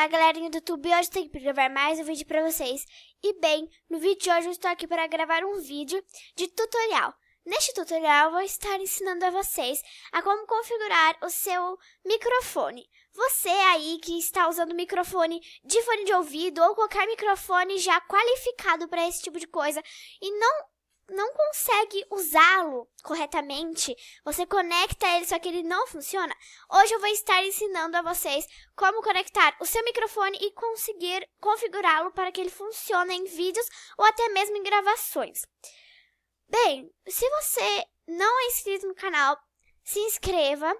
Olá galerinha do YouTube, hoje estou aqui para gravar mais um vídeo para vocês. E bem, no vídeo de hoje eu estou aqui para gravar um vídeo de tutorial. Neste tutorial eu vou estar ensinando a vocês a como configurar o seu microfone. Você aí que está usando microfone de fone de ouvido ou qualquer microfone já qualificado para esse tipo de coisa e não não consegue usá-lo corretamente, você conecta ele, só que ele não funciona. Hoje eu vou estar ensinando a vocês como conectar o seu microfone e conseguir configurá-lo para que ele funcione em vídeos ou até mesmo em gravações. Bem, se você não é inscrito no canal, se inscreva,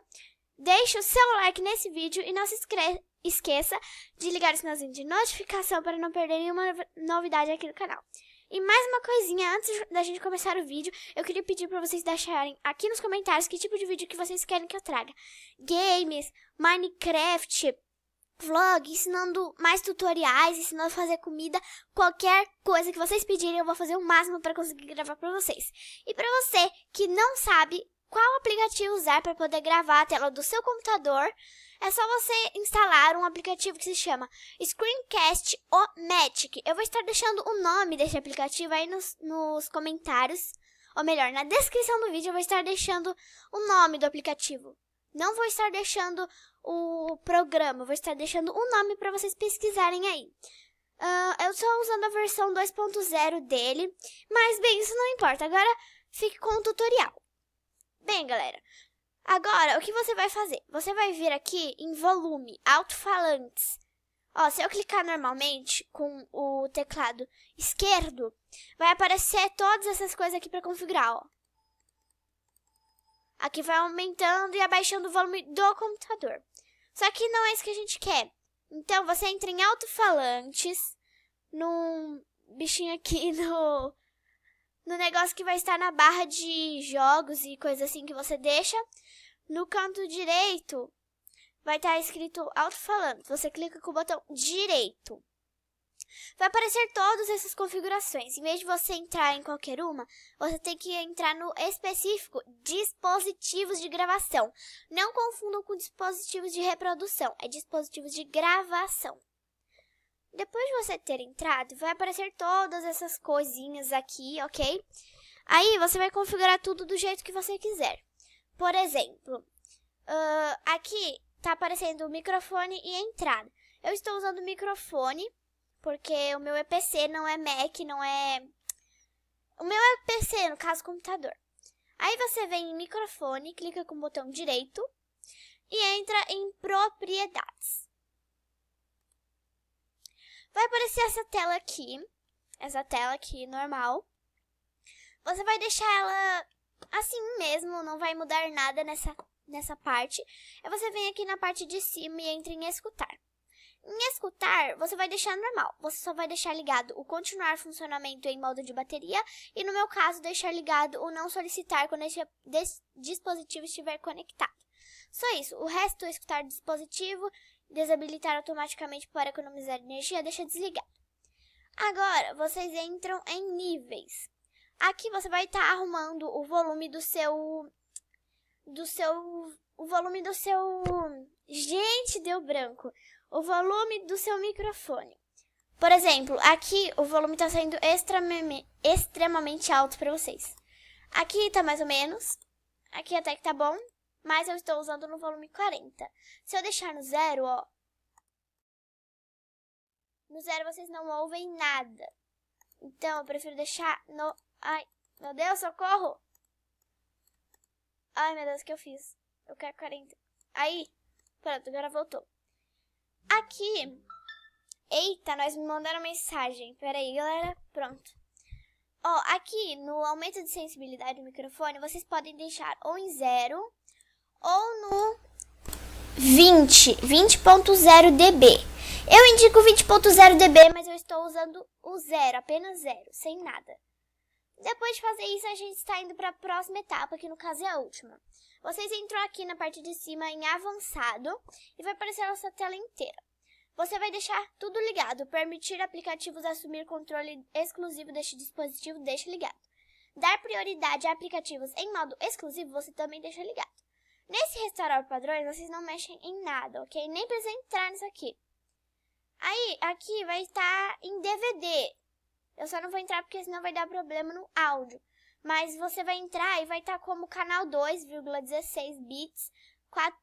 deixe o seu like nesse vídeo e não se esqueça de ligar o sinalzinho de notificação para não perder nenhuma novidade aqui no canal. E mais uma coisinha, antes da gente começar o vídeo, eu queria pedir para vocês deixarem aqui nos comentários que tipo de vídeo que vocês querem que eu traga. Games, Minecraft, vlog, ensinando mais tutoriais, ensinando a fazer comida, qualquer coisa que vocês pedirem, eu vou fazer o máximo para conseguir gravar para vocês. E para você que não sabe qual aplicativo usar para poder gravar a tela do seu computador, é só você instalar um aplicativo que se chama Screencast O Matic. Eu vou estar deixando o nome desse aplicativo aí nos, nos comentários, ou melhor, na descrição do vídeo eu vou estar deixando o nome do aplicativo. Não vou estar deixando o programa, vou estar deixando o nome para vocês pesquisarem aí. Uh, eu estou usando a versão 2.0 dele, mas bem, isso não importa. Agora fique com o tutorial. Bem, galera, agora o que você vai fazer? Você vai vir aqui em volume, alto-falantes. Ó, se eu clicar normalmente com o teclado esquerdo, vai aparecer todas essas coisas aqui para configurar, ó. Aqui vai aumentando e abaixando o volume do computador. Só que não é isso que a gente quer. Então, você entra em alto-falantes, num bichinho aqui no no negócio que vai estar na barra de jogos e coisa assim que você deixa. No canto direito vai estar escrito alto-falante. Você clica com o botão direito. Vai aparecer todas essas configurações. Em vez de você entrar em qualquer uma, você tem que entrar no específico dispositivos de gravação. Não confundam com dispositivos de reprodução, é dispositivos de gravação. Depois de você ter entrado, vai aparecer todas essas coisinhas aqui, ok? Aí você vai configurar tudo do jeito que você quiser. Por exemplo, uh, aqui tá aparecendo o microfone e entrada. Eu estou usando o microfone, porque o meu é PC, não é Mac, não é... O meu é PC, no caso, computador. Aí você vem em microfone, clica com o botão direito e entra em propriedades. Vai aparecer essa tela aqui, essa tela aqui normal. Você vai deixar ela assim mesmo, não vai mudar nada nessa, nessa parte. Aí é você vem aqui na parte de cima e entra em escutar. Em escutar, você vai deixar normal. Você só vai deixar ligado o continuar funcionamento em modo de bateria e, no meu caso, deixar ligado o não solicitar quando esse dispositivo estiver conectado. Só isso. O resto, é escutar dispositivo desabilitar automaticamente para economizar energia, deixa desligado. Agora, vocês entram em níveis. Aqui você vai estar tá arrumando o volume do seu do seu o volume do seu gente deu branco, o volume do seu microfone. Por exemplo, aqui o volume está sendo extremamente, extremamente alto para vocês. Aqui está mais ou menos. Aqui até que está bom mas eu estou usando no volume 40. Se eu deixar no zero, ó, no zero vocês não ouvem nada. Então, eu prefiro deixar no... Ai, meu Deus, socorro! Ai, meu Deus, o que eu fiz? Eu quero 40. Aí, pronto, agora voltou. Aqui... Eita, nós me mandaram mensagem. Pera aí, galera. Pronto. Ó, aqui no aumento de sensibilidade do microfone, vocês podem deixar ou em zero ou no 20, 20.0 dB. Eu indico 20.0 dB, mas eu estou usando o zero, apenas zero, sem nada. Depois de fazer isso, a gente está indo para a próxima etapa, que no caso é a última. Vocês entram aqui na parte de cima em avançado e vai aparecer a nossa tela inteira. Você vai deixar tudo ligado, permitir aplicativos assumir controle exclusivo deste dispositivo, deixa ligado. Dar prioridade a aplicativos em modo exclusivo, você também deixa ligado. Nesse restaurar padrões, vocês não mexem em nada, ok? Nem precisa entrar nisso aqui. Aí, aqui vai estar em DVD. Eu só não vou entrar porque senão vai dar problema no áudio. Mas você vai entrar e vai estar como canal 2,16 bits, 4,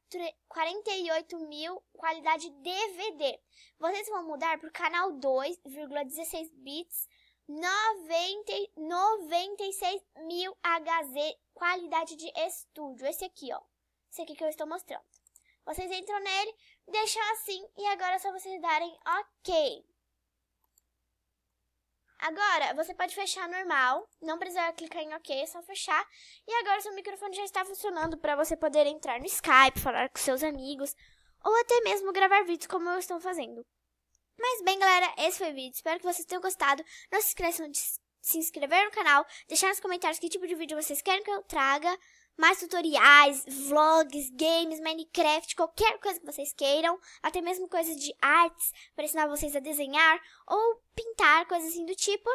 48 mil, qualidade DVD. Vocês vão mudar para o canal 2,16 bits, 90, 96 mil HZ, qualidade de estúdio. Esse aqui, ó esse aqui que eu estou mostrando. Vocês entram nele, deixam assim e agora é só vocês darem OK. Agora, você pode fechar normal, não precisa clicar em OK, é só fechar. E agora seu microfone já está funcionando para você poder entrar no Skype, falar com seus amigos ou até mesmo gravar vídeos como eu estou fazendo. Mas bem, galera, esse foi o vídeo. Espero que vocês tenham gostado. Não se esqueçam de se inscrever no canal, deixar nos comentários que tipo de vídeo vocês querem que eu traga mais tutoriais, vlogs, games, Minecraft, qualquer coisa que vocês queiram, até mesmo coisas de artes para ensinar vocês a desenhar ou pintar, coisas assim do tipo.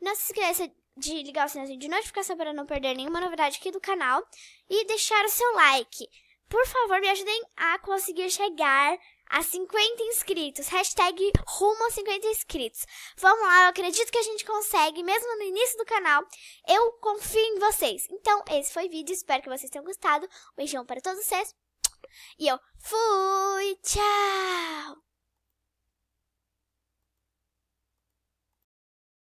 Não se esqueça de ligar o sininho de notificação para não perder nenhuma novidade aqui do canal e deixar o seu like. Por favor, me ajudem a conseguir chegar a 50 inscritos. Hashtag rumo a 50 inscritos. Vamos lá, eu acredito que a gente consegue, mesmo no início do canal. Eu confio em vocês. Então, esse foi o vídeo. Espero que vocês tenham gostado. Um beijão para todos vocês. E eu fui! Tchau!